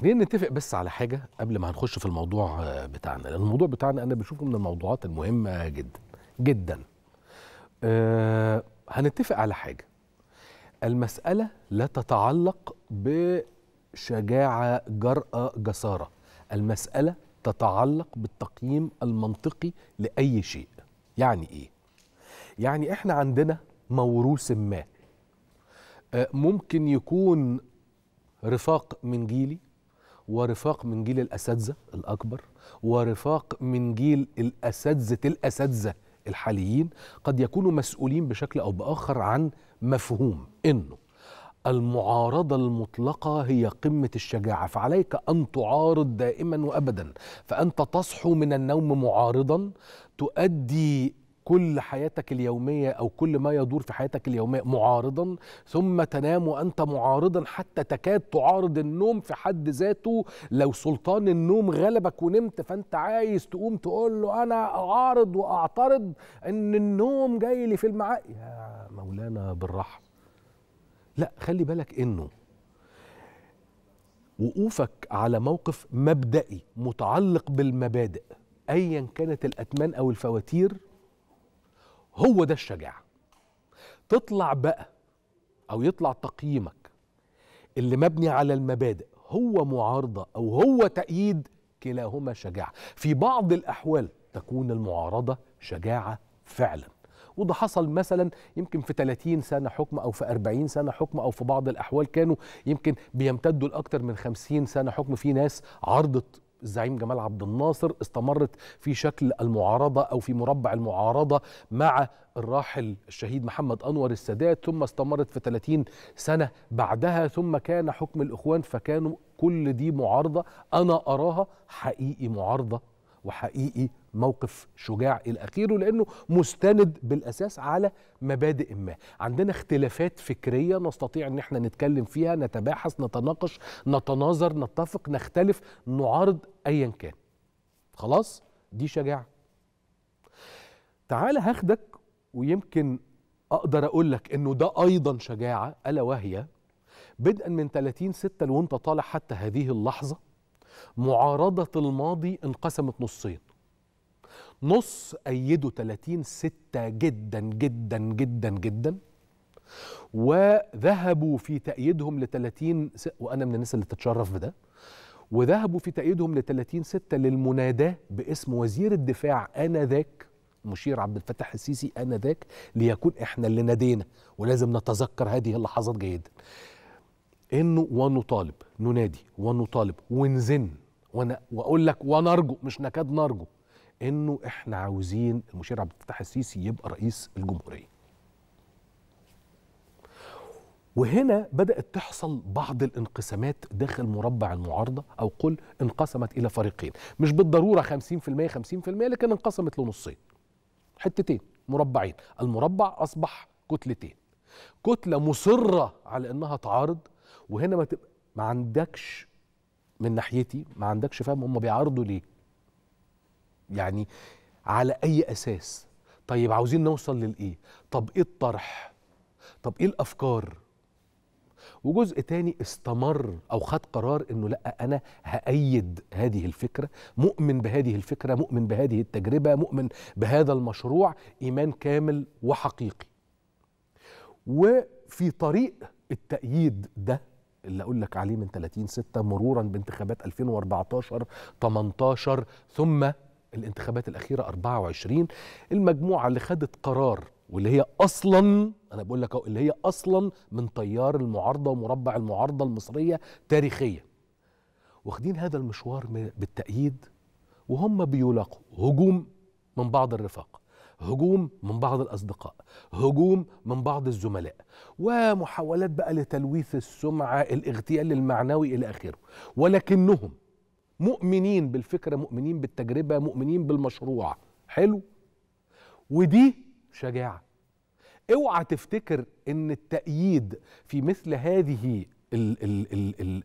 خلينا نتفق بس على حاجه قبل ما هنخش في الموضوع آه، بتاعنا لان الموضوع بتاعنا انا بشوفه من الموضوعات المهمه جدا جدا أه هنتفق على حاجه المساله لا تتعلق بشجاعه جراه جساره المساله تتعلق بالتقييم المنطقي لاي شيء يعني ايه يعني احنا عندنا موروث ما آه، ممكن يكون رفاق من جيلي ورفاق من جيل الاساتذه الاكبر ورفاق من جيل الاساتذه الاساتذه الحاليين قد يكونوا مسؤولين بشكل او باخر عن مفهوم انه المعارضة المطلقة هي قمة الشجاعة فعليك أن تعارض دائما وأبدا فأنت تصحو من النوم معارضا تؤدي كل حياتك اليومية أو كل ما يدور في حياتك اليومية معارضا ثم تنام وأنت معارضا حتى تكاد تعارض النوم في حد ذاته لو سلطان النوم غلبك ونمت فأنت عايز تقوم تقول له أنا أعارض وأعترض إن النوم جاي لي في المعاد يا مولانا بالراحة لا خلي بالك إنه وقوفك على موقف مبدئي متعلق بالمبادئ ايا كانت الاتمان او الفواتير هو ده الشجاعة تطلع بقى أو يطلع تقييمك اللي مبني على المبادئ هو معارضة أو هو تأييد كلاهما شجاعة في بعض الأحوال تكون المعارضة شجاعة فعلا وده حصل مثلا يمكن في 30 سنة حكم أو في 40 سنة حكم أو في بعض الأحوال كانوا يمكن بيمتدوا لأكثر من 50 سنة حكم في ناس عرضت الزعيم جمال عبد الناصر استمرت في شكل المعارضه او في مربع المعارضه مع الراحل الشهيد محمد انور السادات ثم استمرت في 30 سنه بعدها ثم كان حكم الاخوان فكانوا كل دي معارضه انا اراها حقيقي معارضه وحقيقي موقف شجاع الأخير ولانه لانه مستند بالاساس على مبادئ ما عندنا اختلافات فكريه نستطيع ان احنا نتكلم فيها نتباحث نتناقش نتناظر نتفق نختلف نعارض ايا كان خلاص دي شجاعه تعال هاخدك ويمكن اقدر اقول لك انه ده ايضا شجاعه الا وهي بدءا من 30 6 وانت طالع حتى هذه اللحظه معارضه الماضي انقسمت نصين نص أيدوا 30 ستة جدا جدا جدا جدا وذهبوا في تأييدهم ل 30 وأنا من الناس اللي تتشرف بده وذهبوا في تأييدهم ل 30 ستة للمناداة باسم وزير الدفاع آنذاك مشير عبد الفتاح السيسي آنذاك ليكون إحنا اللي نادينا ولازم نتذكر هذه اللحظات جيدا إنه ونطالب ننادي ونطالب ونزن وأنا وأقول لك ونرجو مش نكاد نرجو انه احنا عاوزين المشير عبد الفتاح السيسي يبقى رئيس الجمهوريه. وهنا بدات تحصل بعض الانقسامات داخل مربع المعارضه او قل انقسمت الى فريقين، مش بالضروره 50% 50% لكن انقسمت لنصين. حتتين مربعين، المربع اصبح كتلتين. كتله مصره على انها تعارض وهنا ما تبقى ما عندكش من ناحيتي ما عندكش فهم هم بيعارضوا ليه يعني على اي اساس طيب عاوزين نوصل للايه طب ايه الطرح طب ايه الافكار وجزء تاني استمر او خد قرار انه لا انا هأيد هذه الفكره مؤمن بهذه الفكره مؤمن بهذه التجربه مؤمن بهذا المشروع ايمان كامل وحقيقي وفي طريق التأييد ده اللي اقول لك عليه من 30 6 مرورا بانتخابات 2014 18 ثم الانتخابات الأخيرة 24 المجموعة اللي خدت قرار واللي هي أصلا أنا بقول لك اللي هي أصلا من طيار المعارضة ومربع المعارضة المصرية تاريخيا واخدين هذا المشوار بالتأييد وهم بيلاقوا هجوم من بعض الرفاق هجوم من بعض الأصدقاء هجوم من بعض الزملاء ومحاولات بقى لتلويث السمعة الاغتيال المعنوي إلى آخره ولكنهم مؤمنين بالفكره مؤمنين بالتجربه مؤمنين بالمشروع حلو ودي شجاعه اوعى تفتكر ان التأييد في مثل هذه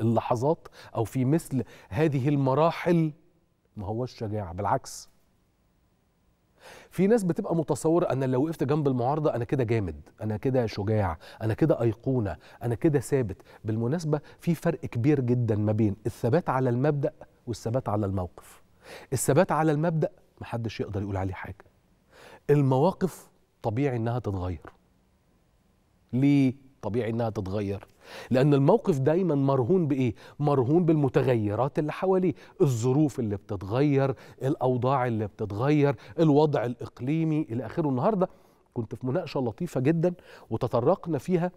اللحظات او في مثل هذه المراحل ما هوش شجاعه بالعكس في ناس بتبقى متصوره ان لو وقفت جنب المعارضه انا كده جامد انا كده شجاع انا كده ايقونه انا كده ثابت بالمناسبه في فرق كبير جدا ما بين الثبات على المبدا والثبات على الموقف الثبات على المبدأ محدش يقدر يقول عليه حاجة المواقف طبيعي إنها تتغير ليه طبيعي إنها تتغير لأن الموقف دايما مرهون بإيه؟ مرهون بالمتغيرات اللي حواليه الظروف اللي بتتغير الأوضاع اللي بتتغير الوضع الإقليمي إلى آخره النهاردة كنت في مناقشة لطيفة جدا وتطرقنا فيها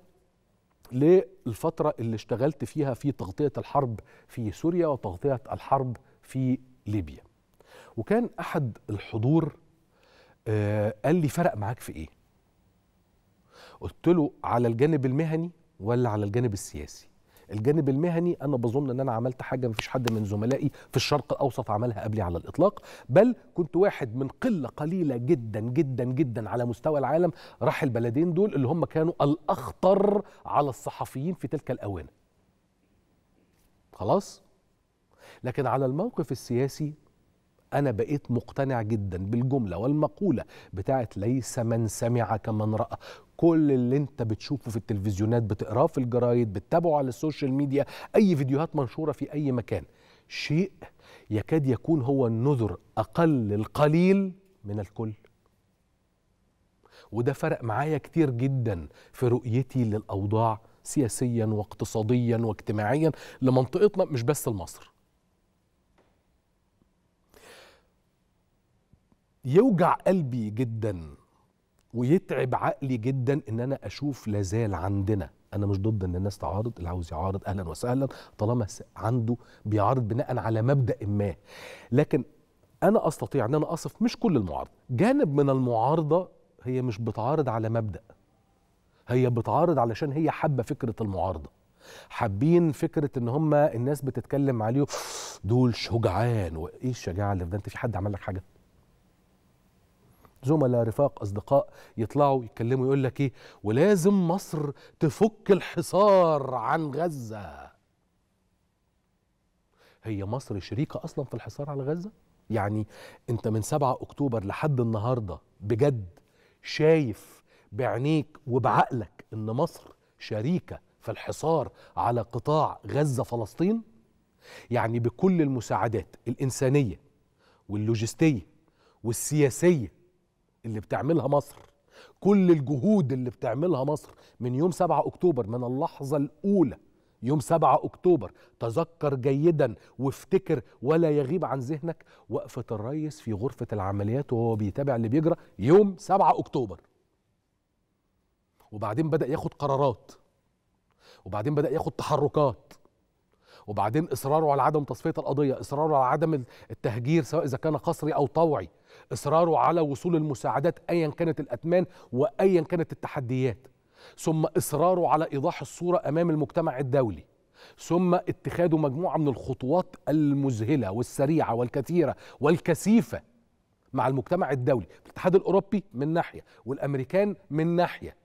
للفترة اللي اشتغلت فيها في تغطية الحرب في سوريا وتغطية الحرب في ليبيا وكان أحد الحضور آه قال لي فرق معاك في إيه قلت له على الجانب المهني ولا على الجانب السياسي الجانب المهني انا بظن ان انا عملت حاجه مفيش حد من زملائي في الشرق الاوسط عملها قبلي على الاطلاق بل كنت واحد من قله قليله جدا جدا جدا على مستوى العالم راح البلدين دول اللي هم كانوا الاخطر على الصحفيين في تلك الاونه خلاص لكن على الموقف السياسي أنا بقيت مقتنع جدا بالجملة والمقولة بتاعت ليس من سمع كمن رأى كل اللي انت بتشوفه في التلفزيونات بتقراه في الجرايد بتتابعه على السوشيال ميديا أي فيديوهات منشورة في أي مكان شيء يكاد يكون هو النذر أقل القليل من الكل وده فرق معايا كتير جدا في رؤيتي للأوضاع سياسيا واقتصاديا واجتماعيا لمنطقتنا مش بس لمصر يوجع قلبي جدا ويتعب عقلي جدا ان انا اشوف لازال عندنا انا مش ضد ان الناس تعارض اللي عاوز يعارض اهلا وسهلا طالما عنده بيعارض بناء على مبدا ما لكن انا استطيع ان انا اصف مش كل المعارضه جانب من المعارضه هي مش بتعارض على مبدا هي بتعارض علشان هي حابه فكره المعارضه حابين فكره ان هم الناس بتتكلم عليه دول شجعان وايه الشجاعه اللي في ده انت في حد عمل لك حاجه زملاء رفاق اصدقاء يطلعوا يتكلموا يقول لك ايه ولازم مصر تفك الحصار عن غزه هي مصر شريكه اصلا في الحصار على غزه يعني انت من 7 اكتوبر لحد النهارده بجد شايف بعينيك وبعقلك ان مصر شريكه في الحصار على قطاع غزه فلسطين يعني بكل المساعدات الانسانيه واللوجستيه والسياسيه اللي بتعملها مصر كل الجهود اللي بتعملها مصر من يوم 7 اكتوبر من اللحظه الاولى يوم 7 اكتوبر تذكر جيدا وافتكر ولا يغيب عن ذهنك وقفه الريس في غرفه العمليات وهو بيتابع اللي بيجرى يوم 7 اكتوبر وبعدين بدا ياخد قرارات وبعدين بدا ياخد تحركات وبعدين اصراره على عدم تصفيه القضيه اصراره على عدم التهجير سواء اذا كان قسري او طوعي اصراره على وصول المساعدات ايا كانت الاتمان وايا كانت التحديات ثم اصراره على ايضاح الصوره امام المجتمع الدولي ثم اتخاذ مجموعه من الخطوات المذهله والسريعه والكثيره والكثيفه مع المجتمع الدولي الاتحاد الاوروبي من ناحيه والامريكان من ناحيه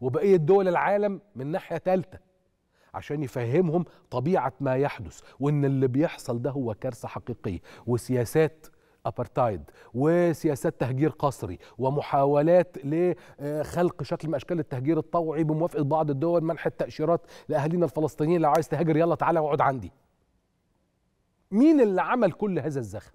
وبقيه دول العالم من ناحيه ثالثه عشان يفهمهم طبيعه ما يحدث وان اللي بيحصل ده هو كارثه حقيقيه وسياسات ابارتايد وسياسات تهجير قسري ومحاولات لخلق آه، شكل من اشكال التهجير الطوعي بموافقه بعض الدول منح التاشيرات لاهالينا الفلسطينيين لو عايز تهاجر يلا تعالى اقعد عندي مين اللي عمل كل هذا الزخم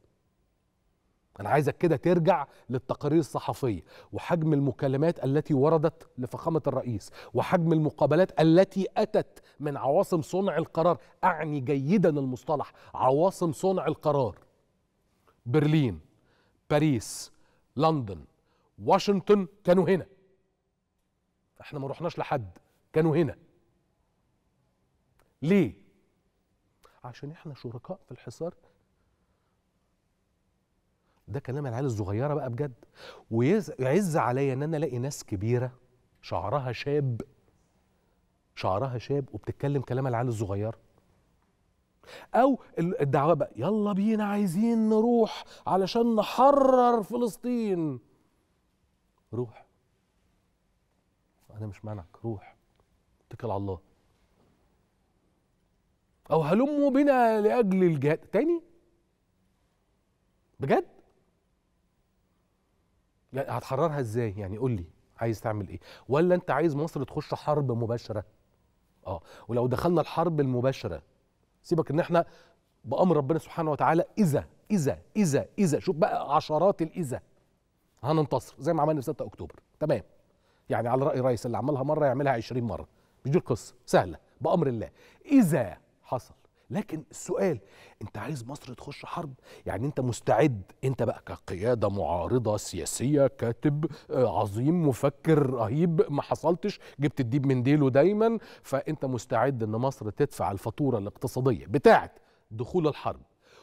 أنا عايزك كده ترجع للتقارير الصحفية وحجم المكالمات التي وردت لفخامة الرئيس وحجم المقابلات التي أتت من عواصم صنع القرار أعني جيدا المصطلح عواصم صنع القرار برلين باريس لندن واشنطن كانوا هنا احنا ما رحناش لحد كانوا هنا ليه عشان احنا شركاء في الحصار ده كلام العيال الصغيره بقى بجد ويعز عليا ان انا الاقي ناس كبيره شعرها شاب شعرها شاب وبتتكلم كلام العيال الصغيره او الدعوه بقى يلا بينا عايزين نروح علشان نحرر فلسطين روح انا مش مانعك روح اتكل على الله او هلموا بنا لاجل الجهاد تاني بجد لا هتحررها ازاي يعني قول لي عايز تعمل ايه ولا انت عايز مصر تخش حرب مباشره اه ولو دخلنا الحرب المباشره سيبك ان احنا بامر ربنا سبحانه وتعالى اذا اذا اذا اذا شوف بقى عشرات الاذا هننتصر زي ما عملنا في 6 اكتوبر تمام يعني على راي رئيس اللي عملها مره يعملها 20 مره مش دي القصه سهله بامر الله اذا حصل لكن السؤال انت عايز مصر تخش حرب يعني انت مستعد انت بقى كقياده معارضه سياسيه كاتب آه، عظيم مفكر رهيب ما حصلتش جبت الديب من ديله دايما فانت مستعد ان مصر تدفع الفاتوره الاقتصاديه بتاعه دخول الحرب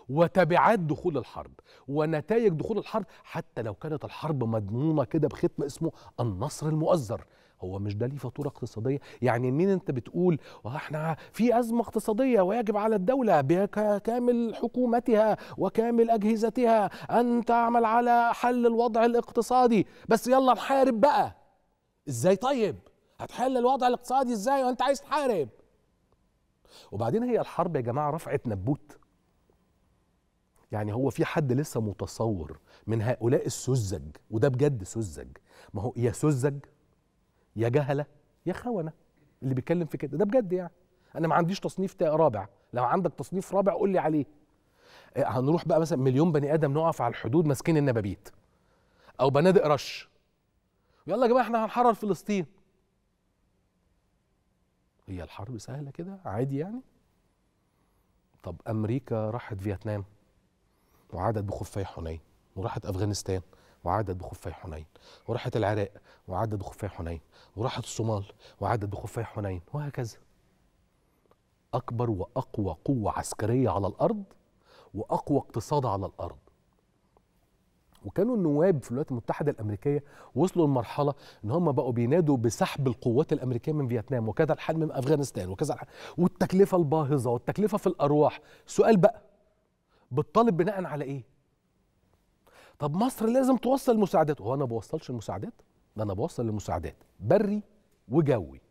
وتبعات دخول الحرب ونتائج دخول الحرب حتى لو كانت الحرب مضمونه كده بختم اسمه النصر المؤزر هو مش ده ليه فاتوره اقتصاديه يعني مين انت بتقول آه، احنا في ازمه اقتصاديه ويجب على الدوله بكامل حكومتها وكامل اجهزتها ان تعمل على حل الوضع الاقتصادي بس يلا نحارب بقى ازاي طيب هتحل الوضع الاقتصادي ازاي وانت عايز تحارب وبعدين هي الحرب يا جماعه رفعت نبوت يعني هو في حد لسه متصور من هؤلاء السذج وده بجد سذج ما هو يا سذج يا جهله يا خونه اللي بيتكلم في كده ده بجد يعني انا ما عنديش تصنيف رابع لو عندك تصنيف رابع قول لي عليه آه، هنروح بقى مثلا مليون بني ادم نقف على الحدود ماسكين النبابيت او بنادق رش يلا يا جماعه احنا هنحرر فلسطين هي الحرب سهله كده عادي يعني طب امريكا راحت فيتنام وعادت بخفاي حنين وراحت افغانستان وعدت بخفي حنين وراحت العراق وعدت بخفي حنين وراحت الصومال وعدت بخفي حنين وهكذا أكبر وأقوى قوة عسكرية على الأرض وأقوى اقتصاد على الأرض وكانوا النواب في الولايات المتحدة الأمريكية وصلوا لمرحلة إن هم بقوا بينادوا بسحب القوات الأمريكية من فيتنام وكذا الحال من أفغانستان وكذا الحال والتكلفة الباهظة والتكلفة في الأرواح سؤال بقى بتطالب بناء على إيه؟ طب مصر لازم توصل مساعدات هو انا بوصلش المساعدات ده انا بوصل المساعدات بري وجوي